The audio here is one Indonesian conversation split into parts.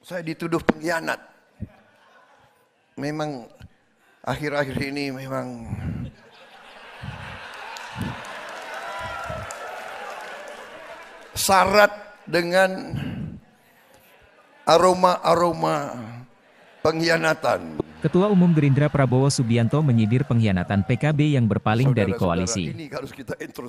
saya dituduh pengkhianat. Memang akhir-akhir ini memang syarat dengan aroma-aroma pengkhianatan. Ketua Umum Gerindra Prabowo Subianto menyindir pengkhianatan PKB yang berpaling saudara, dari koalisi.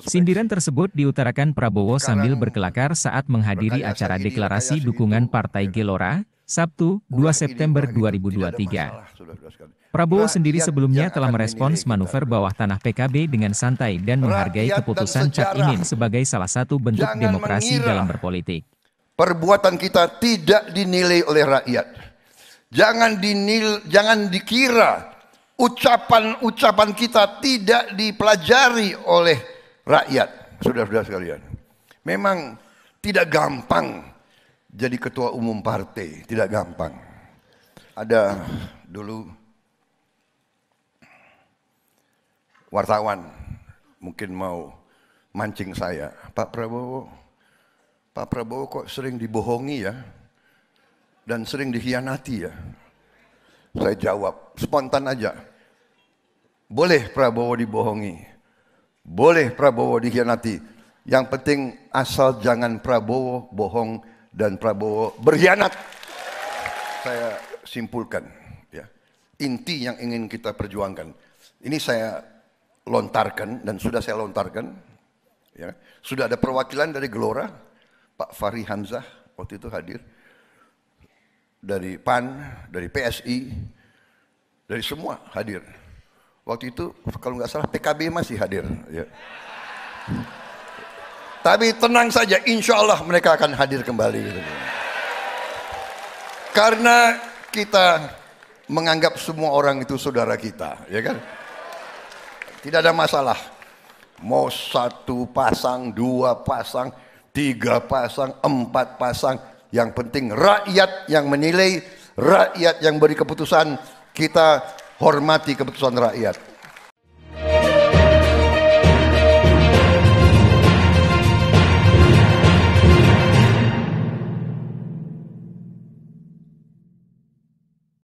Sindiran tersebut diutarakan Prabowo Sekarang, sambil berkelakar saat menghadiri acara deklarasi dukungan itu, Partai Gelora, Sabtu, 2 September 2023. Prabowo sendiri sebelumnya telah merespons manuver bawah tanah PKB dengan santai dan menghargai keputusan Cak Imin sebagai salah satu bentuk demokrasi dalam berpolitik. Perbuatan kita tidak dinilai oleh rakyat Jangan dinil, jangan dikira ucapan-ucapan kita tidak dipelajari oleh rakyat. Sudah-sudah sekalian. Memang tidak gampang jadi ketua umum partai, tidak gampang. Ada dulu wartawan mungkin mau mancing saya, Pak Prabowo, Pak Prabowo kok sering dibohongi ya dan sering dikhianati ya. Saya jawab spontan aja. Boleh Prabowo dibohongi. Boleh Prabowo dikhianati. Yang penting asal jangan Prabowo bohong dan Prabowo berkhianat. Saya simpulkan ya. Inti yang ingin kita perjuangkan. Ini saya lontarkan dan sudah saya lontarkan ya. Sudah ada perwakilan dari Gelora Pak Fahri Hamzah waktu itu hadir dari PAN, dari PSI, dari semua hadir. Waktu itu kalau nggak salah PKB masih hadir. Ya. Tapi tenang saja, insya Allah mereka akan hadir kembali. Gitu. Karena kita menganggap semua orang itu saudara kita, ya kan? Tidak ada masalah. Mau satu pasang, dua pasang, tiga pasang, empat pasang, yang penting rakyat yang menilai, rakyat yang beri keputusan, kita hormati keputusan rakyat.